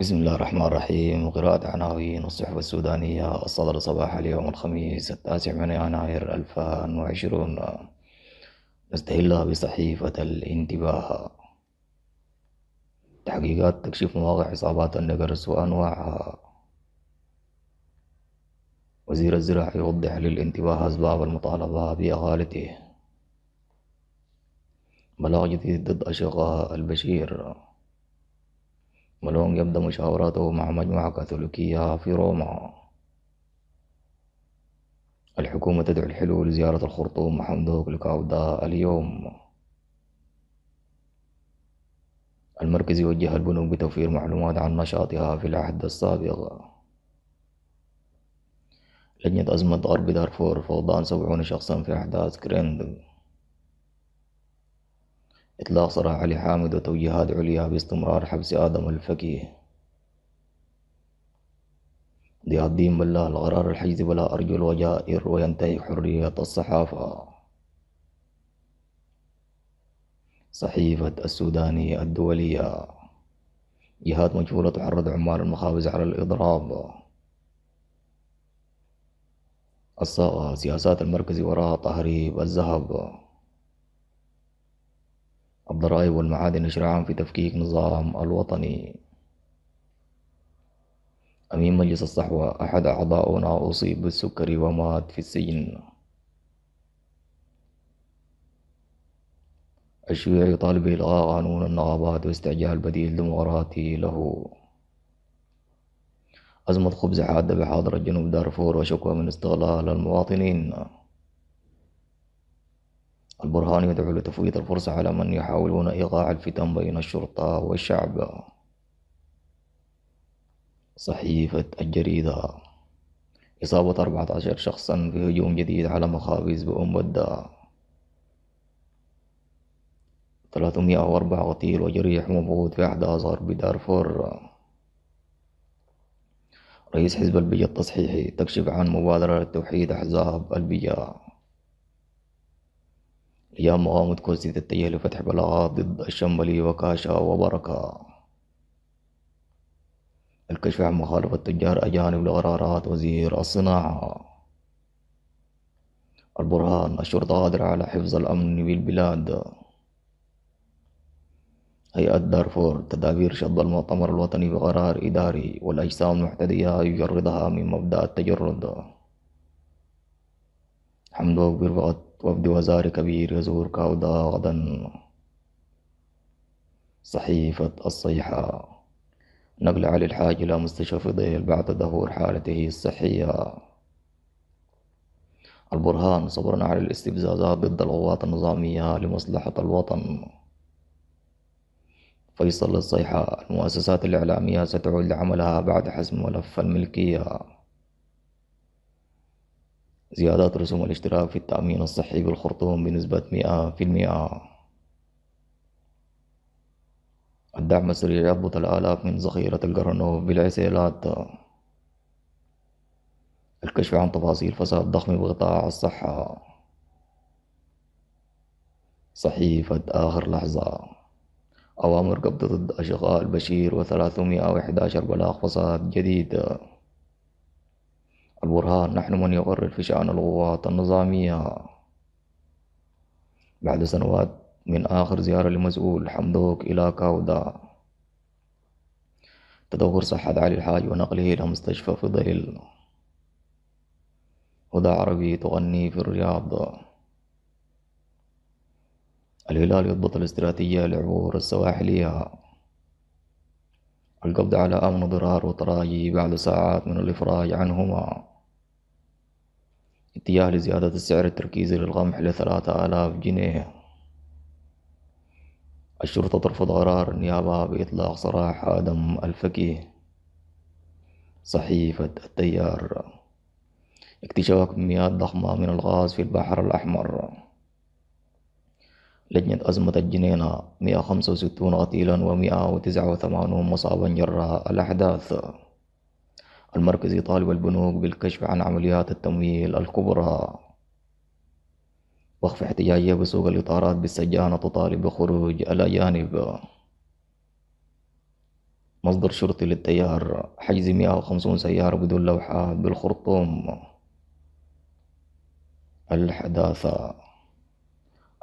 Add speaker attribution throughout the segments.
Speaker 1: بسم الله الرحمن الرحيم قراءة عناوين الصحف السودانية الصدر صباح اليوم الخميس التاسع من يناير 2020 نستهلها بصحيفة الانتباه تحقيقات تكشف مواقع عصابات النقرس وأنواعها وزير الزراعة يوضح للانتباه أسباب المطالبة بإغالته بلاغ جديد ضد أشقاء البشير ملون يبدأ مشاورته مع مجموعة كاثوليكية في روما الحكومة تدعو الحلو لزيارة الخرطوم محمدوك لكاودا اليوم المركز يوجه البنوك بتوفير معلومات عن نشاطها في العهد السابق لجنة أزمة غرب دارفور فوضان سبعون شخصا في أحداث كريندل إطلاق سراح علي حامد وتوجيهات عليا باستمرار حبس آدم الفقيه ضياء الدين بالله القرار الحجز بلا أرجل وجائر وينتهي حرية الصحافة صحيفة السودانية الدولية جهات مجهولة تعرض عمال المخابز على الإضراب الصاغة سياسات المركز وراء تهريب الذهب الضرائب والمعادن إشراعا في تفكيك نظام الوطني أمين مجلس الصحوة أحد أعضاؤنا أصيب بالسكري ومات في السجن الشيوعي يطالب بإلغاء قانون النقابات واستعجال بديل ديمقراطي له أزمة خبز حادة بحاضرة جنوب دارفور وشكوى من استغلال المواطنين البرهان يدعو لتفويض الفرصة على من يحاولون إيقاع الفتن بين الشرطة والشعب صحيفة الجريدة إصابة 14 شخصا في هجوم جديد على مخابز بأم ثلاثمية 304 قتيل وجريح مبعوث في أحداث غرب دارفور رئيس حزب البيا التصحيحي تكشف عن مبادرة لتوحيد أحزاب البيا يا مغامض كوزي تتجه لفتح بلاغات ضد الشمبلي وكاشا وبركة الكشف عن مخالفة تجار أجانب لقرارات وزير الصناعة البرهان الشرطة قادرة على حفظ الأمن بالبلاد هيئة دارفور تدابير شد المؤتمر الوطني بقرار إداري والأجسام المحتدية يجردها من مبدأ التجرد حمد وكبير بغط وفد وزار كبير يزور كاودا غدا صحيفة الصيحة نقل علي الحاج إلى مستشفى ضيل بعد ظهور حالته الصحية البرهان صبرنا على الاستفزازات ضد القوات النظامية لمصلحة الوطن فيصل الصيحة المؤسسات الإعلامية ستعود لعملها بعد حسم ملف الملكية زيادات رسوم الاشتراك في التأمين الصحي بالخرطوم بنسبة 100% الدعم السريع يضبط الآلاف من ذخيرة القرنوف بالعسيلات الكشف عن تفاصيل فساد ضخم بقطاع الصحة صحيفة آخر لحظة أوامر قبضة ضد أشغال بشير وثلاثمائة 311 بلاغ فساد جديد البرهان نحن من يقرر في شأن القوات النظامية بعد سنوات من آخر زيارة لمسؤول حمدوك إلى كاودا تدهور صحة علي الحاج ونقله إلى مستشفى في ظهيل هدى عربي تغني في الرياض الهلال يضبط الاستراتيجية لعبور السواحلية القبض على أمن ضرار وتراجي بعد ساعات من الإفراج عنهما اتجاه لزيادة السعر التركيزي للقمح لثلاثة آلاف جنيه الشرطة ترفض قرار النيابة بإطلاق سراح آدم الفكي صحيفة التيار اكتشاف كميات ضخمة من الغاز في البحر الأحمر لجنة أزمة الجنينة 165 قتيلا و 189 مصابا جراء الأحداث المركز يطالب البنوك بالكشف عن عمليات التمويل الكبرى وخف احتجاجية بسوق الإطارات بالسجانة تطالب بخروج الأجانب مصدر شرطي للتيار حجز 150 سيارة بدون لوحات بالخرطوم الحداثة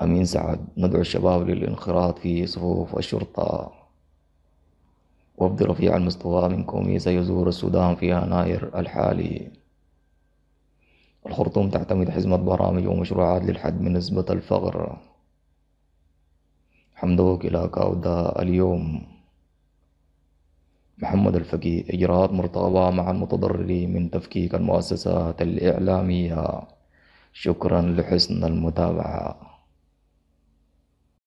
Speaker 1: أمين سعد ندعو الشباب للانخراط في صفوف الشرطة وفد رفيع المستوى من كومي سيزور السودان في يناير الحالي الخرطوم تعتمد حزمة برامج ومشروعات للحد من نسبة الفقر حمدوك إلى كاودا اليوم محمد الفقي إجراءات مرتقبة مع المتضررين من تفكيك المؤسسات الإعلامية شكرا لحسن المتابعة